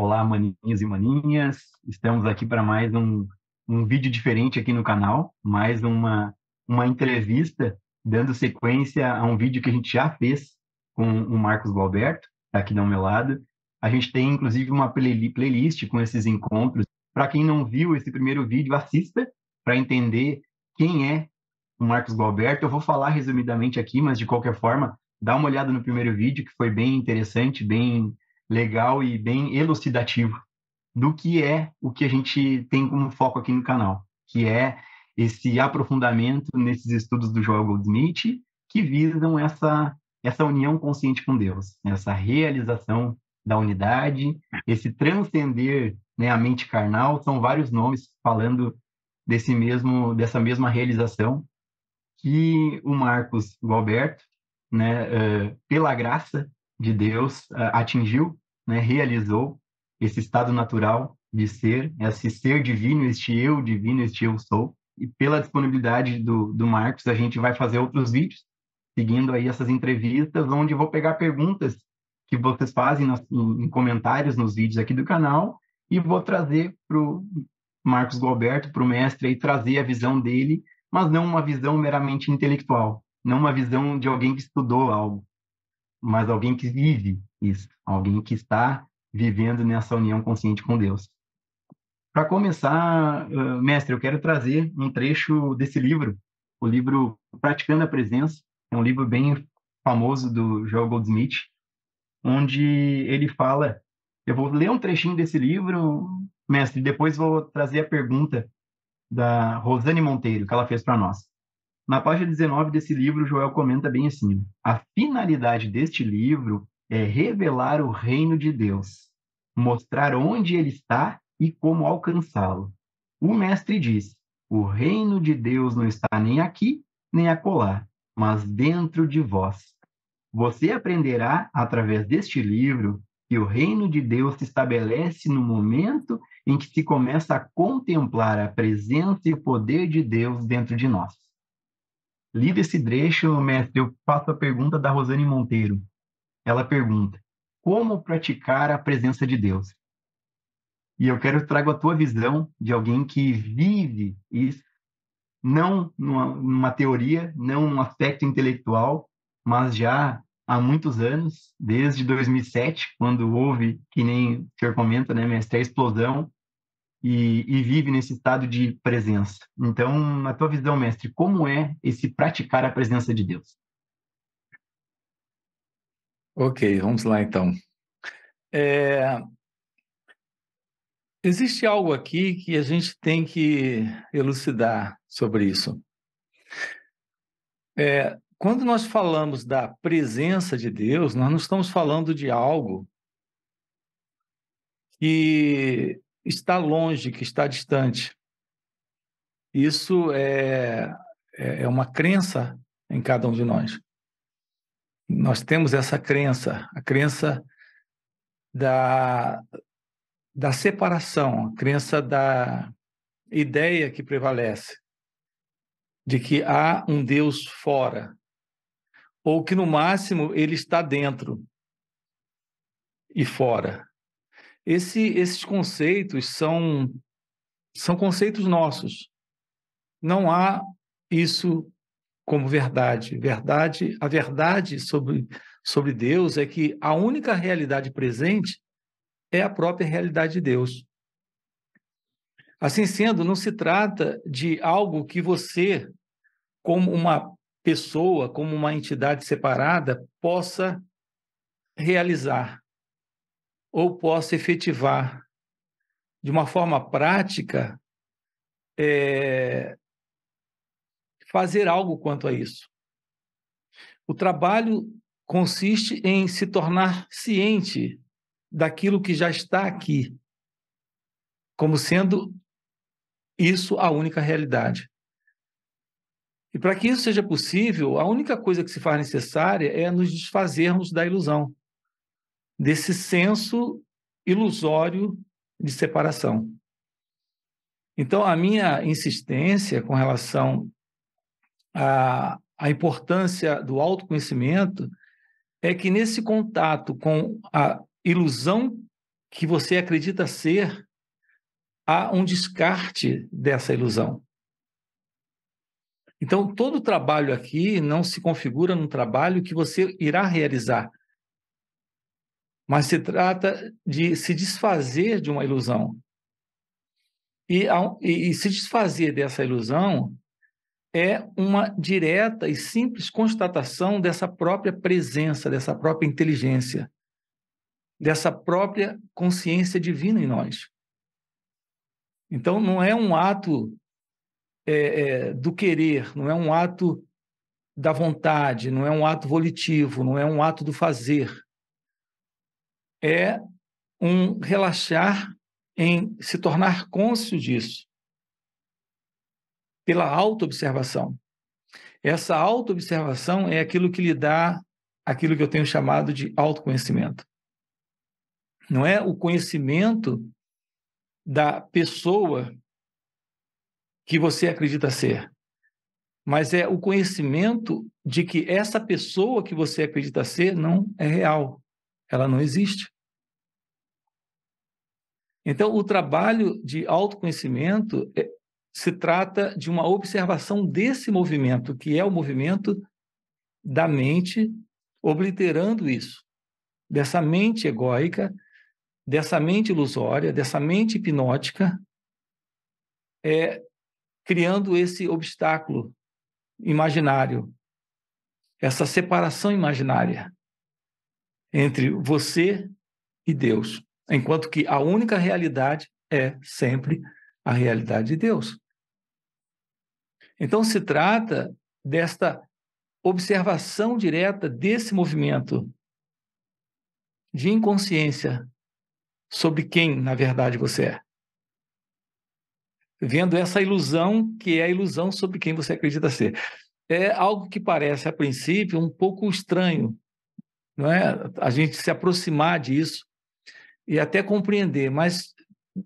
Olá, maninhas e maninhas. Estamos aqui para mais um, um vídeo diferente aqui no canal, mais uma, uma entrevista dando sequência a um vídeo que a gente já fez com o Marcos Galberto tá aqui do meu lado. A gente tem, inclusive, uma play playlist com esses encontros. Para quem não viu esse primeiro vídeo, assista para entender quem é o Marcos Galberto. Eu vou falar resumidamente aqui, mas de qualquer forma, dá uma olhada no primeiro vídeo, que foi bem interessante, bem legal e bem elucidativo do que é o que a gente tem como foco aqui no canal, que é esse aprofundamento nesses estudos do Joel Goldsmith que visam essa essa união consciente com Deus, essa realização da unidade, esse transcender né, a mente carnal, são vários nomes falando desse mesmo dessa mesma realização que o Marcos Gualberto, né, uh, pela graça de Deus eh, atingiu, né, realizou esse estado natural de ser, esse ser divino, este eu divino, este eu sou. E pela disponibilidade do, do Marcos, a gente vai fazer outros vídeos, seguindo aí essas entrevistas, onde vou pegar perguntas que vocês fazem nas, em, em comentários nos vídeos aqui do canal e vou trazer para o Marcos Galberto, para o mestre, e trazer a visão dele, mas não uma visão meramente intelectual, não uma visão de alguém que estudou algo, mas alguém que vive isso, alguém que está vivendo nessa união consciente com Deus. Para começar, eh, mestre, eu quero trazer um trecho desse livro, o livro Praticando a Presença, é um livro bem famoso do Joel Goldsmith, onde ele fala. Eu vou ler um trechinho desse livro, mestre, e depois vou trazer a pergunta da Rosane Monteiro, que ela fez para nós. Na página 19 desse livro, Joel comenta bem assim: a finalidade deste livro é revelar o reino de Deus, mostrar onde ele está e como alcançá-lo. O mestre diz: o reino de Deus não está nem aqui, nem acolá, mas dentro de vós. Você aprenderá, através deste livro, que o reino de Deus se estabelece no momento em que se começa a contemplar a presença e o poder de Deus dentro de nós. Lido esse trecho, mestre, eu faço a pergunta da Rosane Monteiro. Ela pergunta: Como praticar a presença de Deus? E eu quero trago a tua visão de alguém que vive isso, não numa, numa teoria, não num aspecto intelectual, mas já há muitos anos, desde 2007, quando houve, que nem o senhor comenta, né, mestre, a explosão e, e, vive nesse estado de presença. Então, na tua visão, mestre, como é esse praticar a presença de Deus? Ok, vamos lá então. É... Existe algo aqui que a gente tem que elucidar sobre isso. É... Quando nós falamos da presença de Deus, nós não estamos falando de algo que está longe, que está distante. Isso é, é, é uma crença em cada um de nós. Nós temos essa crença, a crença da, da separação, a crença da ideia que prevalece de que há um Deus fora, ou que no máximo ele está dentro e fora. Esse, esses conceitos são, são conceitos nossos. Não há isso como verdade. Verdade, a verdade sobre, sobre Deus é que a única realidade presente é a própria realidade de Deus. Assim sendo, não se trata de algo que você, como uma pessoa, como uma entidade separada, possa realizar ou possa efetivar de uma forma prática é, fazer algo quanto a isso. O trabalho consiste em se tornar ciente daquilo que já está aqui, como sendo isso a única realidade. E para que isso seja possível, a única coisa que se faz necessária é nos desfazermos da ilusão desse senso ilusório de separação. Então, a minha insistência com relação à, à importância do autoconhecimento é que nesse contato com a ilusão que você acredita ser, há um descarte dessa ilusão. Então, todo trabalho aqui não se configura num trabalho que você irá realizar, mas se trata de se desfazer de uma ilusão. E, e, e, se desfazer dessa ilusão é uma direta e simples constatação dessa própria presença, dessa própria inteligência, dessa própria consciência divina em nós. Então, não é um ato é, é, do querer, não é um ato da vontade, não é um ato volitivo, não é um ato do fazer é um relaxar em se tornar cônscio disso, pela autoobservação. Essa autoobservação é aquilo que lhe dá aquilo que eu tenho chamado de autoconhecimento. Não é o conhecimento da pessoa que você acredita ser, mas é o conhecimento de que essa pessoa que você acredita ser não é real ela não existe. Então, o trabalho de autoconhecimento é, se trata de uma observação desse movimento, que é o movimento da mente obliterando isso, dessa mente egóica, dessa mente ilusória, dessa mente hipnótica, é, criando esse obstáculo imaginário, essa separação imaginária entre você e Deus, enquanto que a única realidade é sempre a realidade de Deus. Então se trata desta observação direta desse movimento de inconsciência sobre quem, na verdade, você é. Vendo essa ilusão que é a ilusão sobre quem você acredita ser. É algo que parece, a princípio, um pouco estranho não é? A gente se aproximar disso e até compreender, mas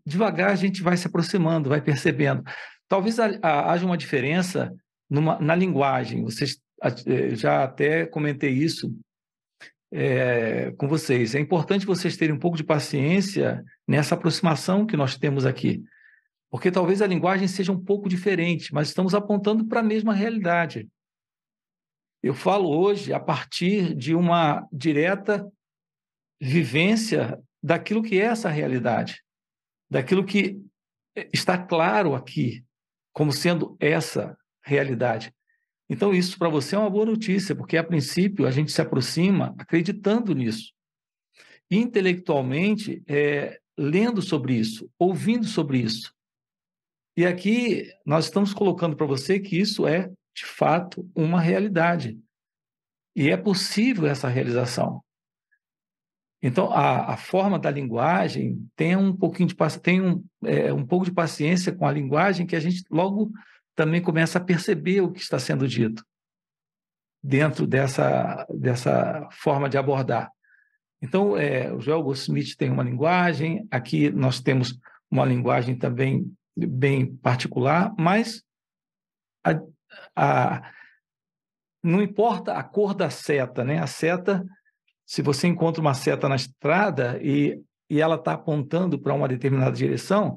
devagar a gente vai se aproximando, vai percebendo. Talvez haja uma diferença numa, na linguagem. Vocês é, já até comentei isso é, com vocês. É importante vocês terem um pouco de paciência nessa aproximação que nós temos aqui, porque talvez a linguagem seja um pouco diferente, mas estamos apontando para a mesma realidade. Eu falo hoje a partir de uma direta vivência daquilo que é essa realidade, daquilo que está claro aqui como sendo essa realidade. Então, isso para você é uma boa notícia, porque a princípio a gente se aproxima acreditando nisso. Intelectualmente, é, lendo sobre isso, ouvindo sobre isso. E aqui nós estamos colocando para você que isso é de fato, uma realidade. E é possível essa realização. Então, a, a forma da linguagem tem um pouquinho de tem um, é, um pouco de paciência com a linguagem que a gente logo também começa a perceber o que está sendo dito dentro dessa, dessa forma de abordar. Então, é, o Joel Goldsmith tem uma linguagem, aqui nós temos uma linguagem também bem particular, mas a, a, não importa a cor da seta, né? A seta, se você encontra uma seta na estrada e, e ela está apontando para uma determinada direção,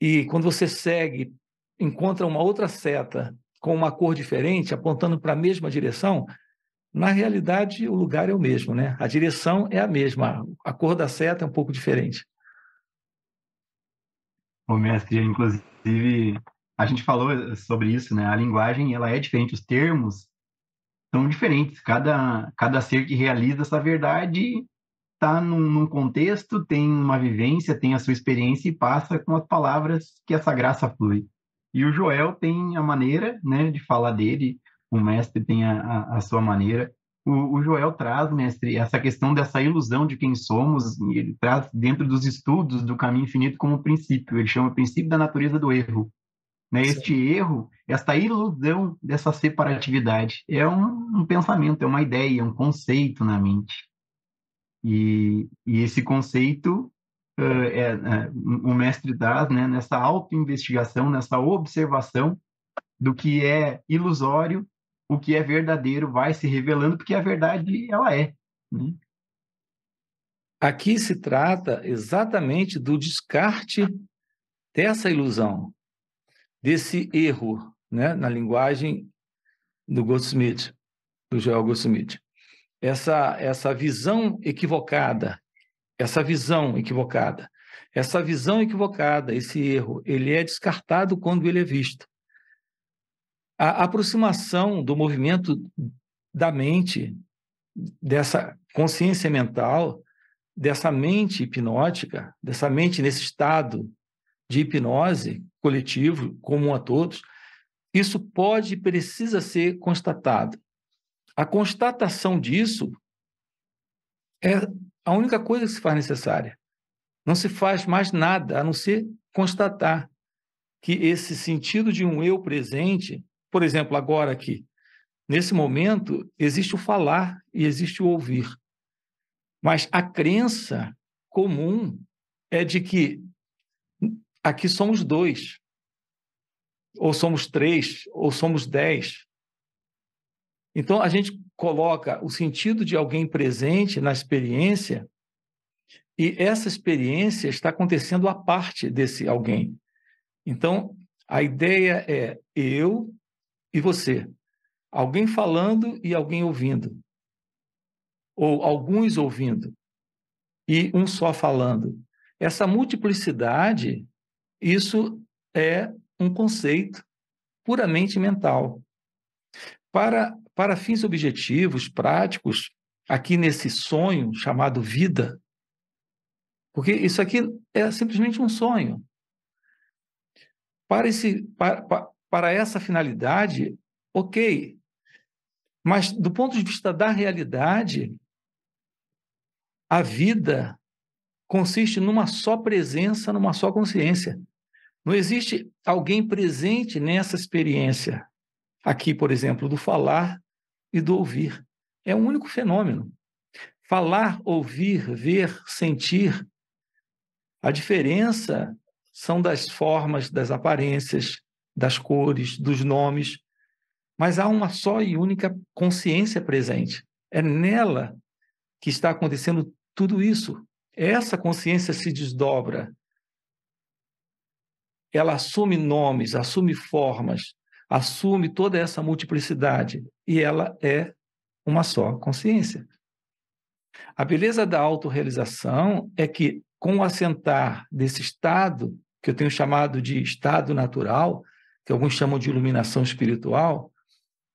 e quando você segue, encontra uma outra seta com uma cor diferente, apontando para a mesma direção, na realidade o lugar é o mesmo, né? A direção é a mesma, a cor da seta é um pouco diferente. Ô, mestre, inclusive a gente falou eh, sobre isso, né? A linguagem ela é diferente, os termos são diferentes. Cada cada ser que realiza essa verdade está num, num, contexto, tem uma vivência, tem a sua experiência e passa com as palavras que essa graça flui. E o Joel tem a maneira, né, de falar dele. O mestre tem a, a, a sua maneira. O, o, Joel traz, mestre, essa questão dessa ilusão de quem somos, ele traz dentro dos estudos do caminho infinito como princípio, ele chama o princípio da natureza do erro. Né? Este erro, esta ilusão dessa separatividade é um, um, pensamento, é uma ideia, é um conceito na mente. E, e esse conceito uh, é, uh, o mestre traz né, nessa auto-investigação, nessa observação do que é ilusório, o que é verdadeiro vai se revelando, porque a verdade ela é. Né? Aqui se trata exatamente do descarte dessa ilusão desse erro né, na linguagem do Goldsmith, do Joel Goldsmith. Essa, essa visão equivocada, essa visão equivocada, essa visão equivocada, esse erro, ele é descartado quando ele é visto. A aproximação do movimento da mente, dessa consciência mental, dessa mente hipnótica, dessa mente nesse estado de hipnose coletivo, comum a todos, isso pode e precisa ser constatado. A constatação disso é a única coisa que se faz necessária. Não se faz mais nada a não ser constatar que esse sentido de um eu presente, por exemplo, agora aqui, nesse momento, existe o falar e existe o ouvir. Mas a crença comum é de que Aqui somos dois, ou somos três, ou somos dez. Então a gente coloca o sentido de alguém presente na experiência, e essa experiência está acontecendo a parte desse alguém. Então a ideia é eu e você, alguém falando e alguém ouvindo, ou alguns ouvindo e um só falando. Essa multiplicidade isso é um conceito puramente mental. Para, para fins objetivos, práticos, aqui nesse sonho chamado vida, porque isso aqui é simplesmente um sonho. Para, esse, para, para essa finalidade, ok, mas do ponto de vista da realidade, a vida consiste numa só presença, numa só consciência. Não existe alguém presente nessa experiência, aqui, por exemplo, do falar e do ouvir. É um único fenômeno. Falar, ouvir, ver, sentir. A diferença são das formas, das aparências, das cores, dos nomes, mas há uma só e única consciência presente. É nela que está acontecendo tudo isso. Essa consciência se desdobra ela assume nomes, assume formas, assume toda essa multiplicidade e ela é uma só consciência. A beleza da autorrealização é que, com o assentar desse estado, que eu tenho chamado de estado natural, que alguns chamam de iluminação espiritual,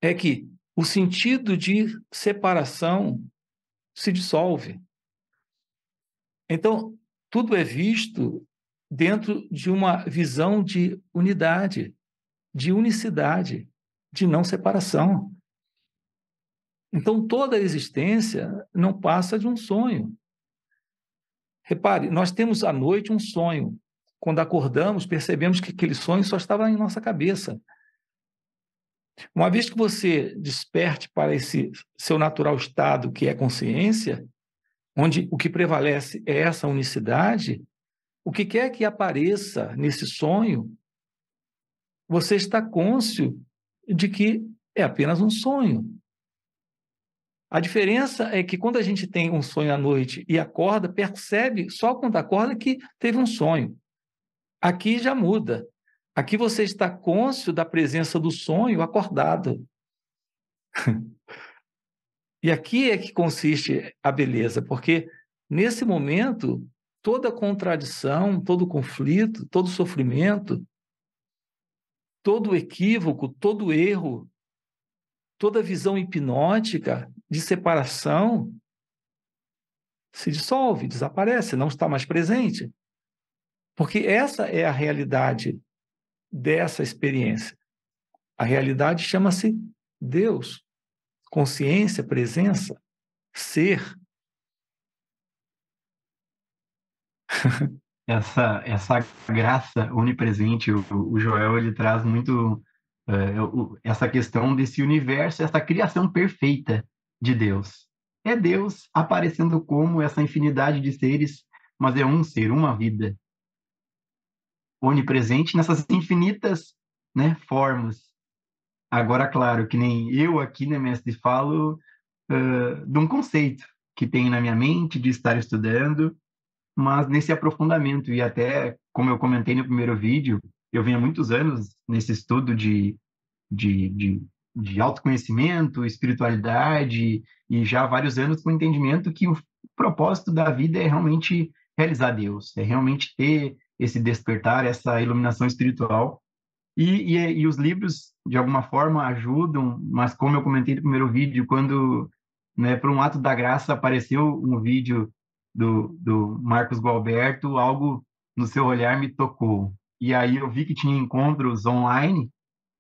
é que o sentido de separação se dissolve. Então, tudo é visto dentro de uma visão de unidade, de unicidade, de não separação. Então, toda a existência não passa de um sonho. Repare, nós temos à noite um sonho. Quando acordamos, percebemos que aquele sonho só estava em nossa cabeça. Uma vez que você desperte para esse seu natural estado, que é consciência, onde o que prevalece é essa unicidade, o que quer que apareça nesse sonho, você está cônscio de que é apenas um sonho. A diferença é que quando a gente tem um sonho à noite e acorda, percebe só quando acorda que teve um sonho. Aqui já muda. Aqui você está cônscio da presença do sonho acordado. e aqui é que consiste a beleza, porque nesse momento toda contradição, todo conflito, todo sofrimento, todo equívoco, todo erro, toda visão hipnótica de separação se dissolve, desaparece, não está mais presente. Porque essa é a realidade dessa experiência. A realidade chama-se Deus, consciência, presença, ser, essa, essa graça onipresente, o, o Joel, ele traz muito é, essa questão desse universo, essa criação perfeita de Deus. É Deus aparecendo como essa infinidade de seres, mas é um ser, uma vida. Onipresente nessas infinitas né, formas. Agora, claro, que nem eu aqui, né, mestre, falo uh, de um conceito que tem na minha mente de estar estudando, mas nesse aprofundamento e até como eu comentei no primeiro vídeo, eu venho há muitos anos nesse estudo de, de, de, de autoconhecimento, espiritualidade e já há vários anos com o entendimento que o propósito da vida é realmente realizar Deus, é realmente ter esse despertar, essa iluminação espiritual. E, e, e os livros, de alguma forma, ajudam, mas como eu comentei no primeiro vídeo, quando, né, por um ato da graça, apareceu um vídeo do, do Marcos Gualberto, algo no seu olhar me tocou. E aí eu vi que tinha encontros online,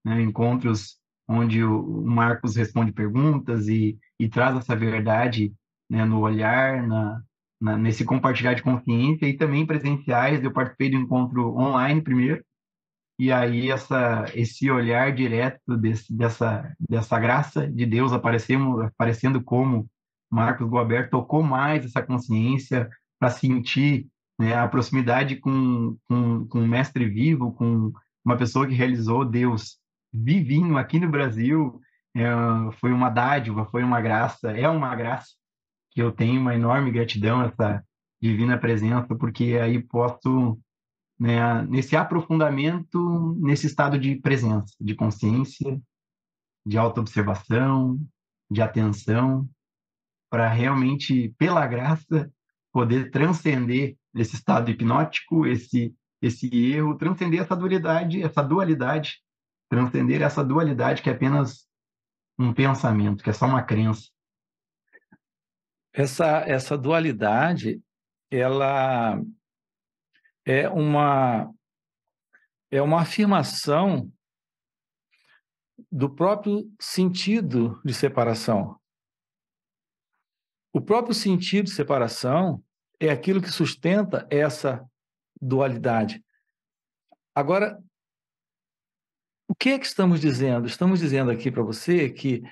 né, encontros onde o Marcos responde perguntas e, e traz essa verdade né, no olhar, na, na, nesse compartilhar de consciência e também presenciais. Eu participei do encontro online primeiro, e aí essa, esse olhar direto desse, dessa, dessa graça de Deus aparecendo, aparecendo como Marcos Gobert tocou mais essa consciência para sentir né, a proximidade com, com, com um mestre vivo, com uma pessoa que realizou Deus vivinho aqui no Brasil, é, foi uma dádiva, foi uma graça, é uma graça que eu tenho uma enorme gratidão essa divina presença, porque aí posso né, nesse aprofundamento, nesse estado de presença, de consciência, de autoobservação, de atenção, para realmente, pela graça, poder transcender esse estado hipnótico, esse esse erro, transcender essa dualidade, essa dualidade, transcender essa dualidade que é apenas um pensamento, que é só uma crença. Essa essa dualidade, ela é uma é uma afirmação do próprio sentido de separação. O próprio sentido de separação é aquilo que sustenta essa dualidade. Agora, o que é que estamos dizendo? Estamos dizendo aqui para você que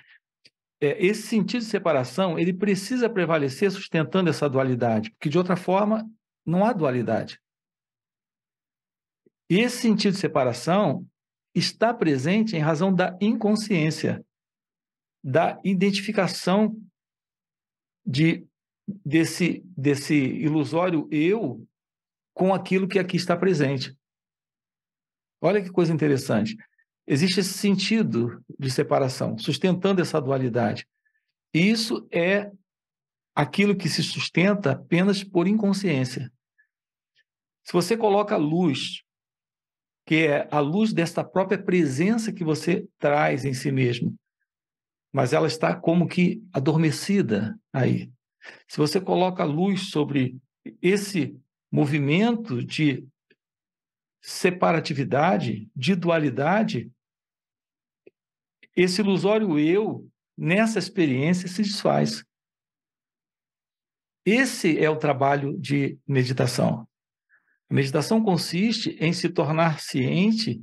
é, esse sentido de separação ele precisa prevalecer sustentando essa dualidade, porque de outra forma não há dualidade. E esse sentido de separação está presente em razão da inconsciência, da identificação de desse desse ilusório eu com aquilo que aqui está presente. Olha que coisa interessante. Existe esse sentido de separação, sustentando essa dualidade. E isso é aquilo que se sustenta apenas por inconsciência. Se você coloca a luz, que é a luz desta própria presença que você traz em si mesmo, mas ela está como que adormecida aí. Se você coloca luz sobre esse movimento de separatividade, de dualidade, esse ilusório eu, nessa experiência, se desfaz. Esse é o trabalho de meditação. A meditação consiste em se tornar ciente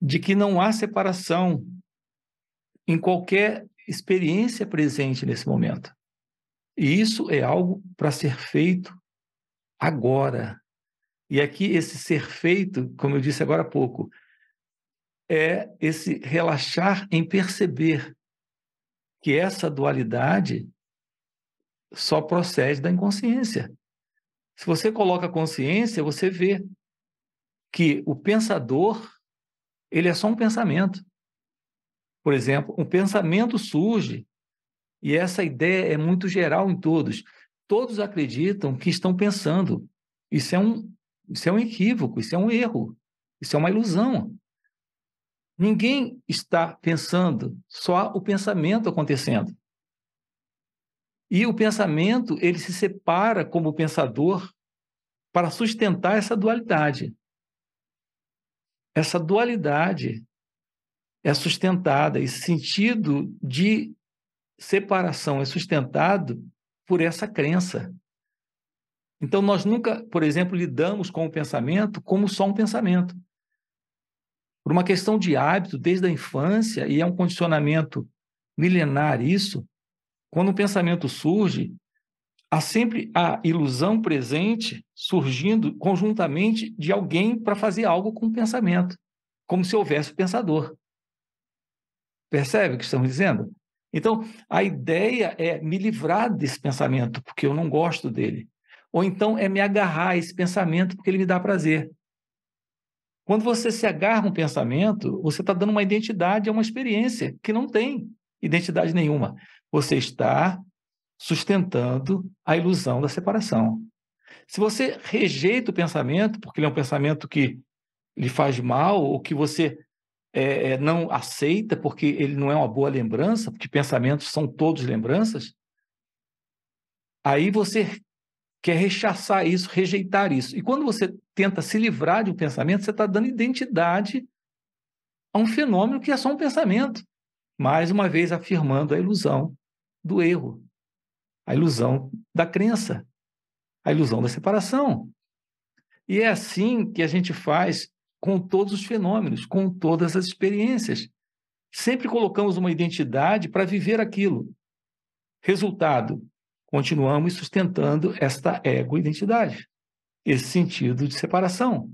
de que não há separação em qualquer experiência presente nesse momento. E isso é algo para ser feito agora. E aqui, esse ser feito, como eu disse agora há pouco, é esse relaxar em perceber que essa dualidade só procede da inconsciência. Se você coloca a consciência, você vê que o pensador, ele é só um pensamento. Por exemplo, um pensamento surge e essa ideia é muito geral em todos. Todos acreditam que estão pensando. Isso é um, isso é um equívoco, isso é um erro, isso é uma ilusão. Ninguém está pensando, só o pensamento acontecendo. E o pensamento, ele se separa como pensador para sustentar essa dualidade. Essa dualidade é sustentada, esse sentido de separação é sustentado por essa crença. Então, nós nunca, por exemplo, lidamos com o pensamento como só um pensamento. Por uma questão de hábito, desde a infância, e é um condicionamento milenar isso, quando o pensamento surge, há sempre a ilusão presente surgindo conjuntamente de alguém para fazer algo com o pensamento, como se houvesse o pensador. Percebe o que estamos dizendo? Então, a ideia é me livrar desse pensamento, porque eu não gosto dele. Ou então é me agarrar a esse pensamento, porque ele me dá prazer. Quando você se agarra a um pensamento, você está dando uma identidade a é uma experiência que não tem identidade nenhuma. Você está sustentando a ilusão da separação. Se você rejeita o pensamento, porque ele é um pensamento que lhe faz mal, ou que você é, é, não aceita porque ele não é uma boa lembrança, porque pensamentos são todos lembranças, aí você quer rechaçar isso, rejeitar isso. E quando você tenta se livrar de um pensamento, você está dando identidade a um fenômeno que é só um pensamento. Mais uma vez afirmando a ilusão do erro, a ilusão da crença, a ilusão da separação. E é assim que a gente faz com todos os fenômenos, com todas as experiências. Sempre colocamos uma identidade para viver aquilo. Resultado: continuamos sustentando esta ego-identidade, esse sentido de separação.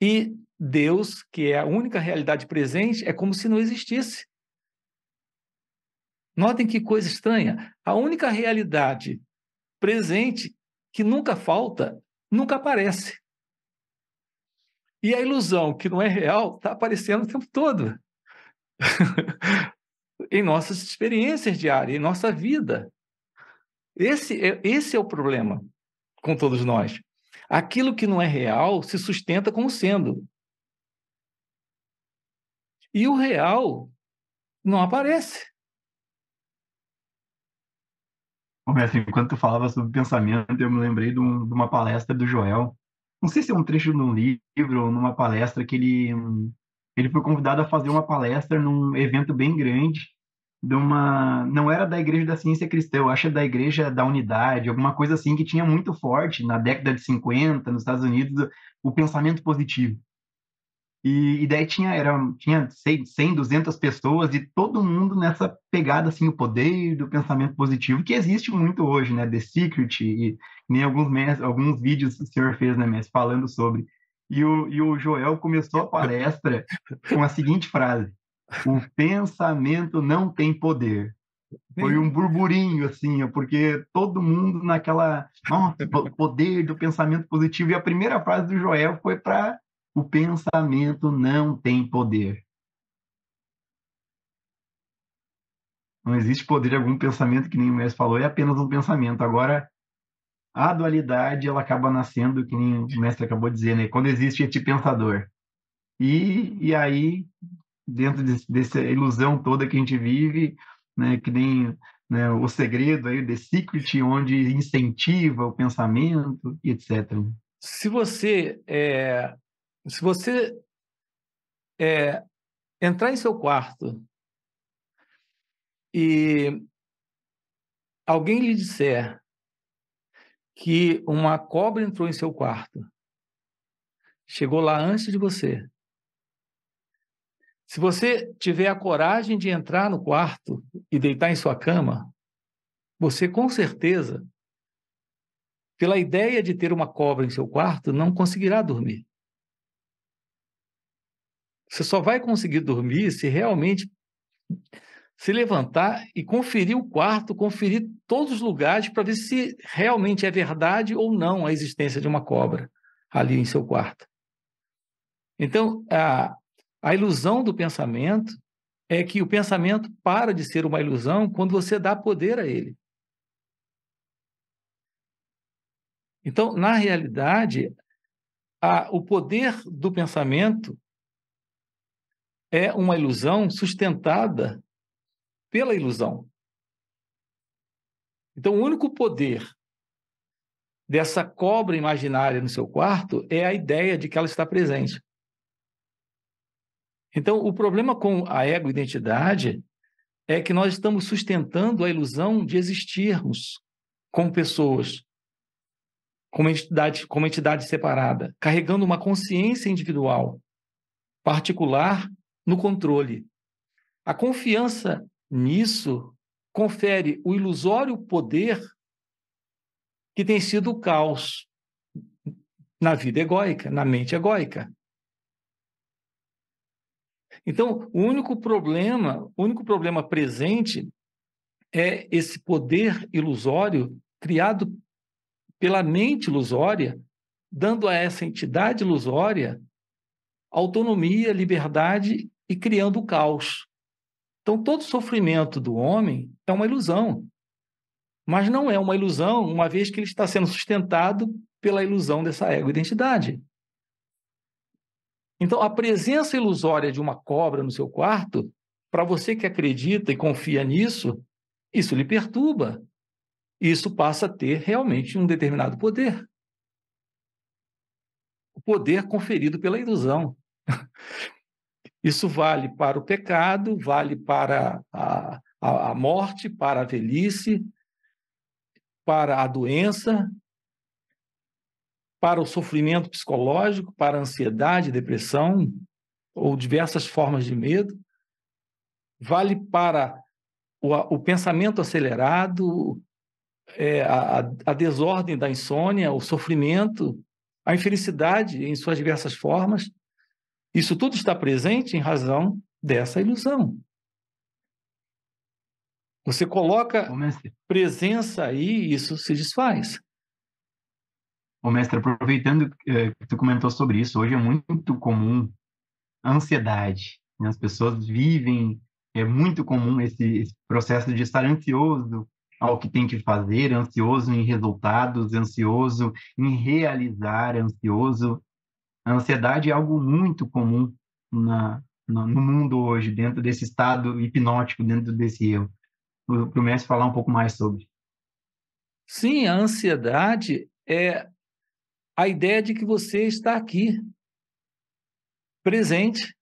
E Deus, que é a única realidade presente, é como se não existisse. Notem que coisa estranha. A única realidade presente que nunca falta, nunca aparece. E a ilusão que não é real está aparecendo o tempo todo. em nossas experiências diárias, em nossa vida. Esse é, esse é o problema com todos nós. Aquilo que não é real se sustenta como sendo. E o real não aparece. Roberto, enquanto tu falava sobre pensamento, eu me lembrei de, um, de uma palestra do Joel, não sei se é um trecho de um livro ou numa palestra que ele ele foi convidado a fazer uma palestra num evento bem grande de uma não era da igreja da ciência cristã, eu acho é da igreja da unidade, alguma coisa assim que tinha muito forte na década de 50 nos Estados Unidos o pensamento positivo. E, e, daí tinha, era, tinha 100, 200 pessoas e todo mundo nessa pegada, assim, o poder do pensamento positivo, que existe muito hoje, né? The Secret, e nem alguns, alguns vídeos o senhor fez, né, mestre, falando sobre. E o, e o Joel começou a palestra com a seguinte frase: O pensamento não tem poder. Foi um burburinho, assim, porque todo mundo naquela. Nossa, poder do pensamento positivo. E a primeira frase do Joel foi para o pensamento não tem poder. Não existe poder de algum pensamento, que nem o Mestre falou, é apenas um pensamento. Agora, a dualidade ela acaba nascendo, que nem o Mestre acabou de dizer, né? quando existe este pensador. E, e aí, dentro de, dessa ilusão toda que a gente vive, né? que nem né? o segredo, aí, The Secret, onde incentiva o pensamento, etc. Se você é, se você é, entrar em seu quarto e alguém lhe disser que uma cobra entrou em seu quarto, chegou lá antes de você. Se você tiver a coragem de entrar no quarto e deitar em sua cama, você com certeza, pela ideia de ter uma cobra em seu quarto, não conseguirá dormir. Você só vai conseguir dormir se realmente se levantar e conferir o quarto, conferir todos os lugares para ver se realmente é verdade ou não a existência de uma cobra ali em seu quarto. Então, a, a ilusão do pensamento é que o pensamento para de ser uma ilusão quando você dá poder a ele. Então, na realidade, a, o poder do pensamento é uma ilusão sustentada pela ilusão. Então, o único poder dessa cobra imaginária no seu quarto é a ideia de que ela está presente. Então, o problema com a ego-identidade é que nós estamos sustentando a ilusão de existirmos como pessoas, como entidade, como entidade separada, carregando uma consciência individual, particular no controle. A confiança nisso confere o ilusório poder que tem sido o caos na vida egóica, na mente egóica. Então, o único problema, o único problema presente é esse poder ilusório criado pela mente ilusória, dando a essa entidade ilusória autonomia, liberdade e criando o caos. Então, todo sofrimento do homem é uma ilusão. Mas não é uma ilusão, uma vez que ele está sendo sustentado pela ilusão dessa ego-identidade. Então, a presença ilusória de uma cobra no seu quarto, para você que acredita e confia nisso, isso lhe perturba. Isso passa a ter realmente um determinado poder. O poder conferido pela ilusão. Isso vale para o pecado, vale para a, a, a morte, para a velhice, para a doença, para o sofrimento psicológico, para a ansiedade, depressão ou diversas formas de medo, vale para o, o pensamento acelerado, é, a, a, desordem da insônia, o sofrimento, a infelicidade em suas diversas formas, isso tudo está presente em razão dessa ilusão. Você coloca presença aí e isso se desfaz. Ô, mestre, aproveitando eh, que tu comentou sobre isso, hoje é muito comum ansiedade. Né? As pessoas vivem, é muito comum esse, esse, processo de estar ansioso ao que tem que fazer, ansioso em resultados, ansioso em realizar, ansioso a ansiedade é algo muito comum na, na, no mundo hoje, dentro desse estado hipnótico, dentro desse eu. Para o mestre falar um pouco mais sobre. Sim, a ansiedade é a ideia de que você está aqui, presente.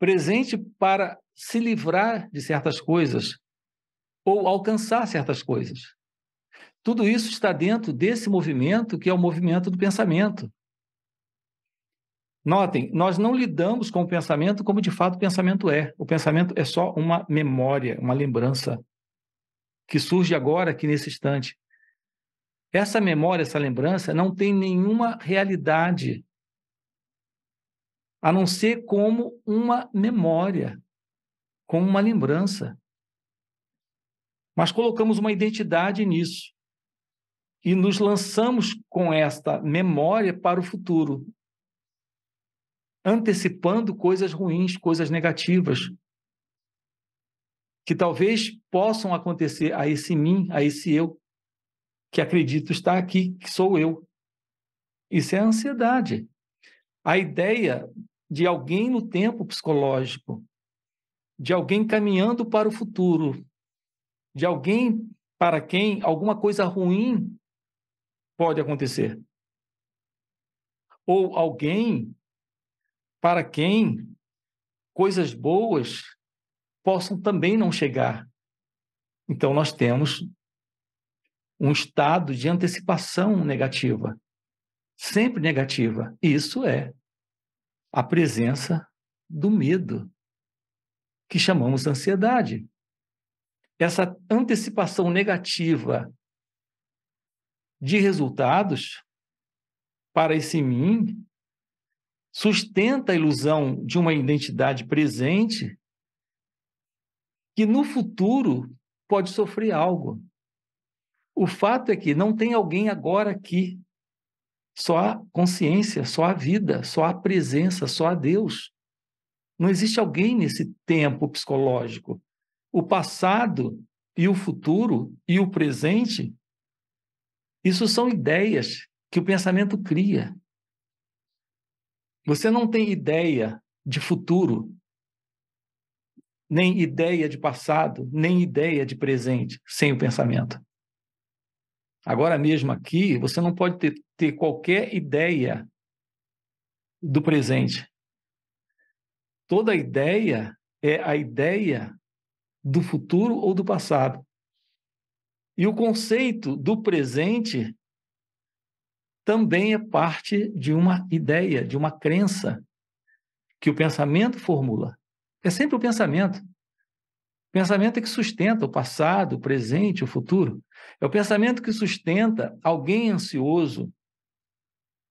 Presente para se livrar de certas coisas ou alcançar certas coisas. Tudo isso está dentro desse movimento que é o movimento do pensamento. Notem, nós não lidamos com o pensamento como de fato o pensamento é. O pensamento é só uma memória, uma lembrança que surge agora, aqui nesse instante. Essa memória, essa lembrança não tem nenhuma realidade a não ser como uma memória, como uma lembrança. Mas colocamos uma identidade nisso e nos lançamos com esta memória para o futuro, antecipando coisas ruins, coisas negativas, que talvez possam acontecer a esse mim, a esse eu, que acredito estar aqui, que sou eu. Isso é a ansiedade. A ideia de alguém no tempo psicológico, de alguém caminhando para o futuro, de alguém para quem alguma coisa ruim pode acontecer. Ou alguém para quem coisas boas possam também não chegar. Então, nós temos um estado de antecipação negativa, sempre negativa. Isso é a presença do medo, que chamamos ansiedade. Essa antecipação negativa de resultados para esse mim, sustenta a ilusão de uma identidade presente que no futuro pode sofrer algo. O fato é que não tem alguém agora aqui. Só a consciência, só a vida, só a presença, só a Deus. Não existe alguém nesse tempo psicológico. O passado e o futuro e o presente isso são ideias que o pensamento cria. Você não tem ideia de futuro, nem ideia de passado, nem ideia de presente sem o pensamento. Agora mesmo aqui, você não pode ter, ter qualquer ideia do presente. Toda ideia é a ideia do futuro ou do passado. E o conceito do presente também é parte de uma ideia, de uma crença que o pensamento formula. É sempre o pensamento. O pensamento é que sustenta o passado, o presente, o futuro. É o pensamento que sustenta alguém ansioso,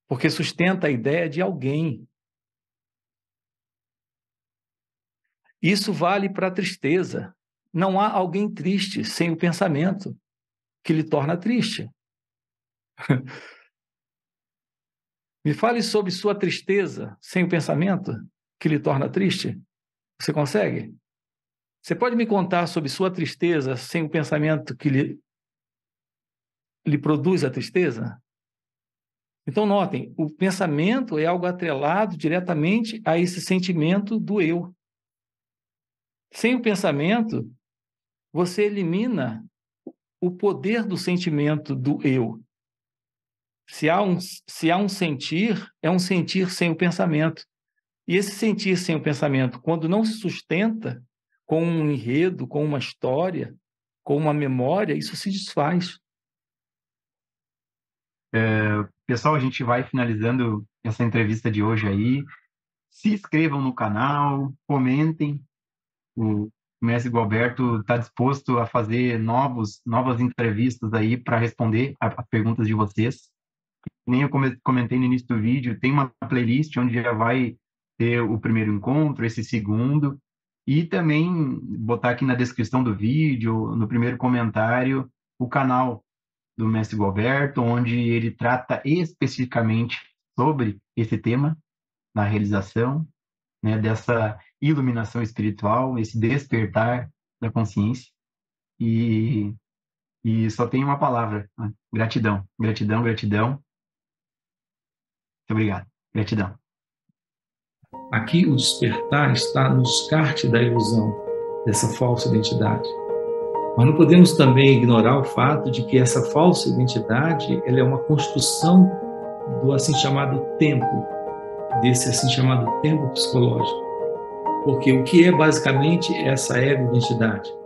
porque sustenta a ideia de alguém. Isso vale para a tristeza. Não há alguém triste sem o pensamento que lhe torna triste. Me fale sobre sua tristeza sem o pensamento que lhe torna triste. Você consegue? Você pode me contar sobre sua tristeza sem o pensamento que lhe, lhe produz a tristeza? Então, notem, o pensamento é algo atrelado diretamente a esse sentimento do eu. Sem o pensamento, você elimina o poder do sentimento do eu. Se há, um, se há um sentir, é um sentir sem o pensamento. E esse sentir sem o pensamento, quando não se sustenta com um enredo, com uma história, com uma memória, isso se desfaz. É, pessoal, a gente vai finalizando essa entrevista de hoje aí. Se inscrevam no canal, comentem o, o mestre Gilberto está disposto a fazer novos, novas entrevistas aí para responder as perguntas de vocês. Nem eu comentei no início do vídeo, tem uma playlist onde já vai ter o primeiro encontro, esse segundo, e também botar aqui na descrição do vídeo, no primeiro comentário, o canal do mestre Gilberto onde ele trata especificamente sobre esse tema na realização, né, dessa iluminação espiritual, esse despertar da consciência. E, e só tem uma palavra: né? gratidão, gratidão, gratidão. Muito obrigado, gratidão. Aqui o despertar está no descarte da ilusão, dessa falsa identidade. Mas não podemos também ignorar o fato de que essa falsa identidade ela é uma construção do assim chamado tempo, desse assim chamado tempo psicológico. Porque o que é basicamente essa ego-identidade?